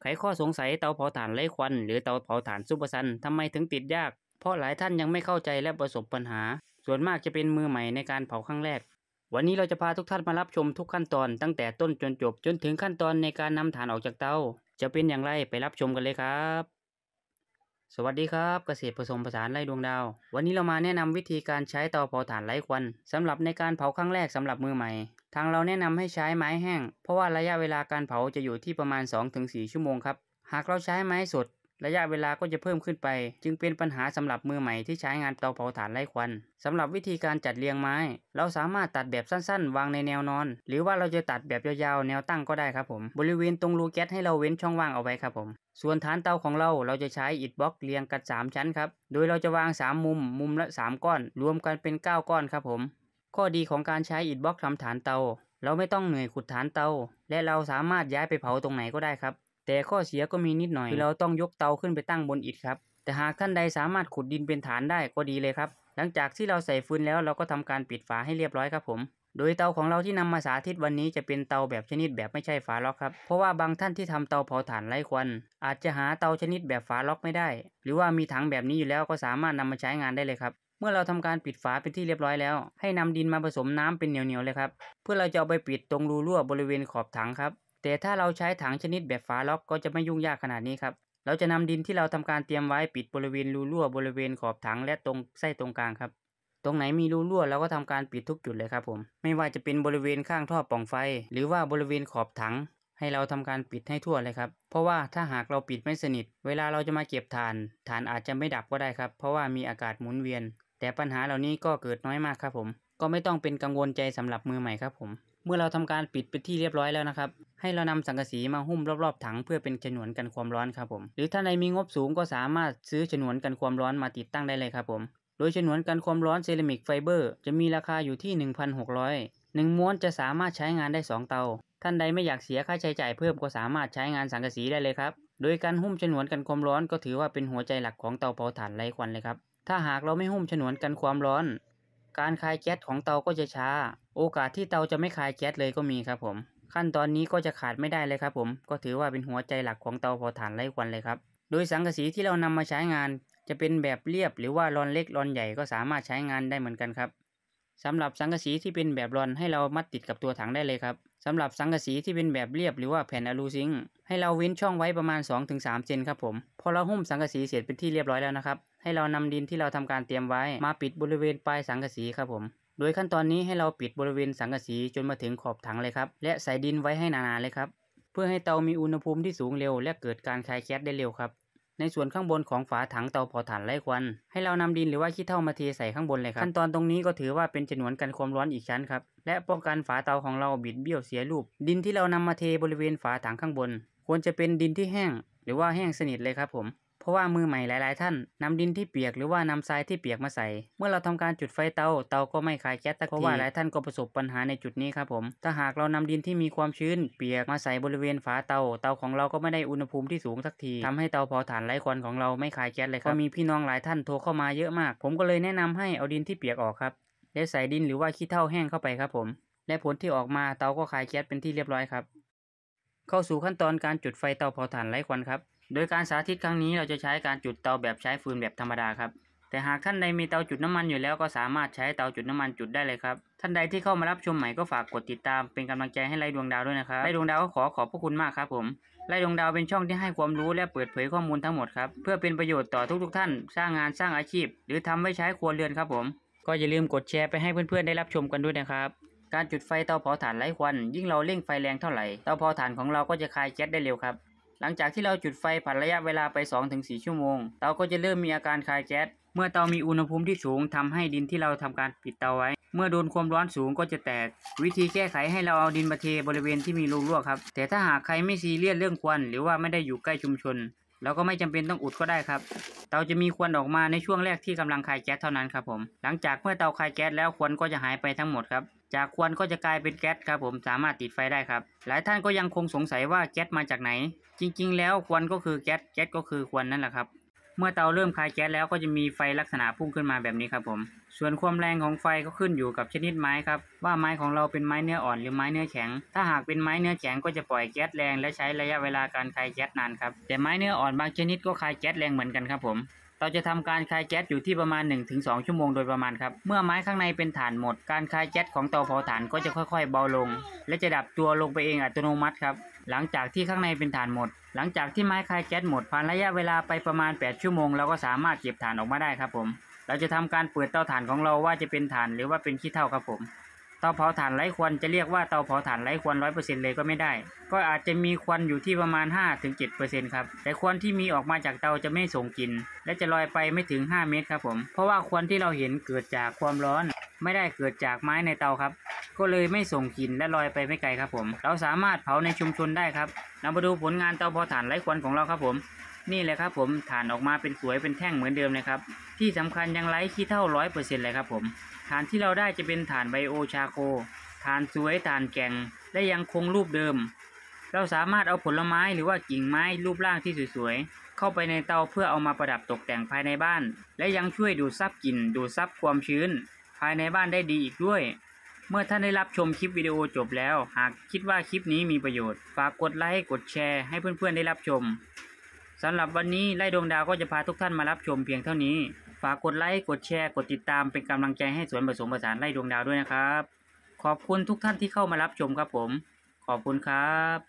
ไขข้อสงสัยเตาเผาถ่านไร้ควัน หรือเตาเผาถ่านซุปเปอร์ซันทำไมถึงติดยาก เพราะหลายท่านยังไม่เข้าใจและประสบปัญหา ส่วนมากจะเป็นมือใหม่ในการเผาครั้งแรก วันนี้เราจะพาทุกท่านมารับชมทุกขั้นตอน ตั้งแต่ต้นจนจบจนถึงขั้นตอนในการนำถ่านออกจากเตาจะเป็นอย่างไรไปรับชมกันเลยครับ สวัสดีครับ เกษตรผสมผสานไร่ดวงดาว วันนี้เรามาแนะนำวิธีการใช้เตาเผาถ่านไร้ควัน สำหรับในการเผาครั้งแรกสำหรับมือใหม่ทางเราแนะนำให้ใช้ไม้แห้ง เพราะว่าระยะเวลาการเผาจะอยู่ที่ประมาณ 2-4 ชั่วโมงครับ หากเราใช้ไม้สด ระยะเวลาก็จะเพิ่มขึ้นไป จึงเป็นปัญหาสำหรับมือใหม่ที่ใช้งานเตาเผาถ่านไร้ควัน สำหรับวิธีการจัดเรียงไม้ เราสามารถตัดแบบสั้นๆ วางในแนวนอน หรือว่าเราจะตัดแบบยาวๆ แนวตั้งก็ได้ครับผม บริเวณตรงรูแก๊สให้เราเว้นช่องว่างเอาไว้ครับผม ส่วนฐานเตาของเรา เราจะใช้อิฐบล็อกเรียงกัน3ชั้นครับ โดยเราจะวาง 3 มุม มุมละ 3 ก้อน รวมกันเป็น 9 ก้อนครับผมข้อดีของการใช้อิฐบล็อกทำฐานเตา เราไม่ต้องเหนื่อยขุดฐานเตา และเราสามารถย้ายไปเผาตรงไหนก็ได้ครับ แต่ข้อเสียก็มีนิดหน่อยคือเราต้องยกเตาขึ้นไปตั้งบนอิฐครับ แต่หากท่านใดสามารถขุดดินเป็นฐานได้ก็ดีเลยครับ หลังจากที่เราใส่ฟืนแล้วเราก็ทำการปิดฝาให้เรียบร้อยครับผม โดยเตาของเราที่นำมาสาธิตวันนี้จะเป็นเตาแบบชนิดแบบไม่ใช่ฝาล็อกครับ เพราะว่าบางท่านที่ทำเตาเผาถ่านไร้ควัน อาจจะหาเตาชนิดแบบฝาล็อกไม่ได้ หรือว่ามีถังแบบนี้อยู่แล้วก็สามารถนำมาใช้งานได้เลยครับเมื่อเราทำการปิดฝาเป็นที่เรียบร้อยแล้ว ให้นำดินมาผสมน้ำเป็นเหนียวๆเลยครับ เพื่อเราจะเอาไปปิดตรงรูรั่วบริเวณขอบถังครับ แต่ถ้าเราใช้ถังชนิดแบบฝาล็อกก็จะไม่ยุ่งยากขนาดนี้ครับ เราจะนำดินที่เราทำการเตรียมไว้ปิดบริเวณรูรั่วบริเวณขอบถัง และตรงไส้ตรงกลางครับ ตรงไหนมีรูรั่วเราก็ทำการปิดทุกจุดเลยครับผม ไม่ว่าจะเป็นบริเวณข้างท่อปล่องไฟ หรือว่าบริเวณขอบถัง ให้เราทำการปิดให้ทั่วเลยครับ เพราะว่าถ้าหากเราปิดไม่สนิท เวลาเราจะมาเก็บฐาน ฐานอาจจะไม่ดับก็ได้ครับ เพราะว่ามีอากาศหมุนเวียนแต่ปัญหาเหล่านี้ก็เกิดน้อยมากครับผม ก็ไม่ต้องเป็นกังวลใจสำหรับมือใหม่ครับผม เมื่อเราทำการปิดเป็นที่เรียบร้อยแล้วนะครับ ให้เรานำสังกะสีมาหุ้มรอบๆถัง เพื่อเป็นฉนวนกันความร้อนครับผม หรือถ้าในมีงบสูงก็สามารถซื้อฉนวนกันความร้อนมาติดตั้งได้เลยครับผม โดยฉนวนกันความร้อนเซรามิกไฟเบอร์จะมีราคาอยู่ที่ 1,600 1 ม้วนจะสามารถใช้งานได้ 2 เตา ท่านใดไม่อยากเสียค่าใช้จ่ายเพิ่มก็สามารถใช้งานสังกะสีได้เลยครับ โดยการหุ้มฉนวนกันความร้อนก็ถือว่าเป็นหัวใจหลักของเตาเผาถ่านไร้ควันเลยครับถ้าหากเราไม่หุ้มฉนวนกันความร้อน การคายแก๊สของเตาก็จะช้า โอกาสที่เตาจะไม่คายแก๊สเลยก็มีครับ ผม ขั้นตอนนี้ก็จะขาดไม่ได้เลยครับ ผม ก็ถือว่าเป็นหัวใจหลักของเตาเผาถ่านไร้ควันเลยครับ โดยสังกะสีที่เรานำมาใช้งาน จะเป็นแบบเรียบ หรือว่ารอนเล็กรอนใหญ่ก็สามารถใช้งานได้เหมือนกันครับสำหรับสังกะสีที่เป็นแบบรอนให้เรามัดติดกับตัวถังได้เลยครับสำหรับสังกะสีที่เป็นแบบเรียบหรือว่าแผ่นอลูซิงให้เราเว้นช่องไว้ประมาณ 2-3เซนครับผม พอเราหุ้มสังกะสีเสร็จเป็นที่เรียบร้อยแล้วนะครับ ให้เรานำดินที่เราทำการเตรียมไว้ มาปิดบริเวณปลายสังกะสีครับผม โดยขั้นตอนนี้ให้เราปิดบริเวณสังกะสีจนมาถึงขอบถังเลยครับ และใส่ดินไว้ให้นานๆเลยครับ เพื่อให้เตามีอุณหภูมิที่สูงเร็วและเกิดการคายแก๊สได้เร็วครับในส่วนข้างบนของฝาถังเตาเผาถ่านไร้ควัน ให้เรานำดินหรือว่าขี้เถ้ามาเทใส่ข้างบนเลยครับขั้นตอนตรงนี้ก็ถือว่าเป็นจนวนกันความร้อนอีกชั้นครับและป้องกันฝาเตาของเราบิดเบี้ยวเสียรูปดินที่เรานำมาเทบริเวณฝาถังข้างบน ควรจะเป็นดินที่แห้งหรือว่าแห้งสนิทเลยครับผมเพราะว่ามือใหม่หลาย ๆ ท่านนำดินที่เปียกหรือว่านำทรายที่เปียกมาใส่ เมื่อเราทำการจุดไฟเตา เตาก็ไม่คายแก๊สเพราะว่าหลายท่านก็ประสบปัญหาในจุดนี้ครับผม ถ้าหากเรานำดินที่มีความชื้นเปียกมาใส่บริเวณฝาเตา เตาของเราก็ไม่ได้อุณหภูมิที่สูงสักที ทำให้เตาเผาถ่านไร้ควันของเราไม่คายแก๊สเลยครับก็มีพี่น้องหลายท่านโทรเข้ามาเยอะมาก ผมก็เลยแนะนำให้เอาดินที่เปียกออกครับ แล้วใส่ดินหรือว่าขี้เถ้าแห้งเข้าไปครับผม และผลที่ออกมาเตาก็คายแก๊สเป็นที่เรียบร้อยครับ เข้าสู่ขั้นตอนการจุดไฟเตาเผาถ่านไร้ควันครับโดยการสาธิตครั้งนี้เราจะใช้การจุดเตาแบบใช้ฟืนแบบธรรมดาครับแต่หากท่านใดมีเตาจุดน้ำมันอยู่แล้วก็สามารถใช้เตาจุดน้ำมันจุดได้เลยครับท่านใดที่เข้ามารับชมใหม่ก็ฝากกดติดตามเป็นกำลังใจให้ไล่ดวงดาวด้วยนะครับไล่ดวงดาวก็ขอขอบพระคุณมากครับผมไล่ดวงดาวเป็นช่องที่ให้ความรู้และเปิดเผยข้อมูลทั้งหมดครับเพื่อเป็นประโยชน์ต่อทุกๆ ท่านสร้างงานสร้างอาชีพ หรือทำไว้ใช้ครัวเรือนครับผมก็อย่าลืมกดแชร์ไปให้เพื่อนๆได้รับชมกันด้วยนะครับการจุดไฟเตาเผาถ่านไร้ควัน ยิ่งเราเร่งไฟแรงเท่าไหร่เตาเผาถ่านของเราก็จะคายแก๊สได้เร็วครับหลังจากที่เราจุดไฟผ่านระยะเวลาไป 2-4 ชั่วโมง เตาก็จะเริ่มมีอาการคายแก๊ส เมื่อเตามีอุณหภูมิที่สูงทำให้ดินที่เราทำการปิดเตาไว้ เมื่อโดนความร้อนสูงก็จะแตก วิธีแก้ไขให้เราเอาดินมาเทบริเวณที่มีรูรั่วครับ แต่ถ้าหากใครไม่ซีเรียสเรื่องควันหรือว่าไม่ได้อยู่ใกล้ชุมชนแล้วก็ไม่จำเป็นต้องอุดก็ได้ครับ เตาจะมีควันออกมาในช่วงแรกที่กำลังคายแก๊สเท่านั้นครับผม หลังจากเมื่อเตาคายแก๊สแล้วควันก็จะหายไปทั้งหมดครับ จากควันก็จะกลายเป็นแก๊สครับผมสามารถติดไฟได้ครับ หลายท่านก็ยังคงสงสัยว่าแก๊สมาจากไหน จริงๆ แล้วควันก็คือแก๊ส แก๊สก็คือควันนั่นแหละครับเมื่อเตาเริ่มคลายแก๊สแล้วก็จะมีไฟลักษณะพุ่งขึ้นมาแบบนี้ครับผม ส่วนความแรงของไฟก็ขึ้นอยู่กับชนิดไม้ครับ ว่าไม้ของเราเป็นไม้เนื้ออ่อนหรือไม้เนื้อแข็ง ถ้าหากเป็นไม้เนื้อแข็งก็จะปล่อยแก๊สแรงและใช้ระยะเวลาการคลายแก๊สนานครับ แต่ไม้เนื้ออ่อนบางชนิดก็คลายแก๊สแรงเหมือนกันครับผมเราจะทำการคายแก๊สอยู่ที่ประมาณ1-2ชั่วโมงโดยประมาณครับ เมื่อไม้ข้างในเป็นฐานหมด การคายแก๊สของเตาเผาถ่านก็จะค่อยๆเบาลง และจะดับตัวลงไปเองอัตโนมัติครับ หลังจากที่ข้างในเป็นฐานหมด หลังจากที่ไม้คายแก๊สหมด ผ่านระยะเวลาไปประมาณ8ชั่วโมงเราก็สามารถเก็บฐานออกมาได้ครับผม เราจะทำการเปิดเตาถ่านของเราว่าจะเป็นฐานหรือว่าเป็นขี้เถ้าครับผมเตาเผาถ่านไร้ควันจะเรียกว่าเตาเผาถ่านไร้ควันร้อยเปอร์เซ็นต์เลยก็ไม่ได้ ก็อาจจะมีควันอยู่ที่ประมาณ 5-7%ครับ แต่ควันที่มีออกมาจากเตาจะไม่ส่งกลิ่น และจะลอยไปไม่ถึง 5 เมตรครับผม เพราะว่าควันที่เราเห็นเกิดจากความร้อนไม่ได้เกิดจากไม้ในเตาครับ ก็เลยไม่ส่งกลิ่นและลอยไปไม่ไกลครับผม เราสามารถเผาในชุมชนได้ครับนรามาดูผลงานเตาพอถ่านไร้ควันของเราครับผม นี่เลยครับผม ถ่านออกมาเป็นสวยเป็นแท่งเหมือนเดิมเลยครับ ที่สำคัญยังไร้ขี้เท่าร้อยเปอร์เซ็นต์เลยครับผม ถ่านที่เราได้จะเป็นถ่านไบโอชาโค ถ่านสวยถ่านแก่งและยังคงรูปเดิม เราสามารถเอาผลไม้หรือว่ากิ่งไม้รูปร่างที่สวยๆ เข้าไปในเตาเพื่อเอามาประดับตกแต่งภายในบ้าน และยังช่วยดูดซับกลิ่นดูดซับความชื้นภายในบ้านได้ดีอีกด้วย เมื่อท่านได้รับชมคลิปวิดีโอจบแล้ว หากคิดว่าคลิปนี้มีประโยชน์ฝากกดไลค์กดแชร์ให้เพื่อนๆได้รับชมสำหรับวันนี้ไล่ดวงดาวก็จะพาทุกท่านมารับชมเพียงเท่านี้ ฝากกดไลค์กดแชร์กดติดตามเป็นกำลังใจให้สวนผสมผสานไล่ดวงดาวด้วยนะครับ ขอบคุณทุกท่านที่เข้ามารับชมครับผม ขอบคุณครับ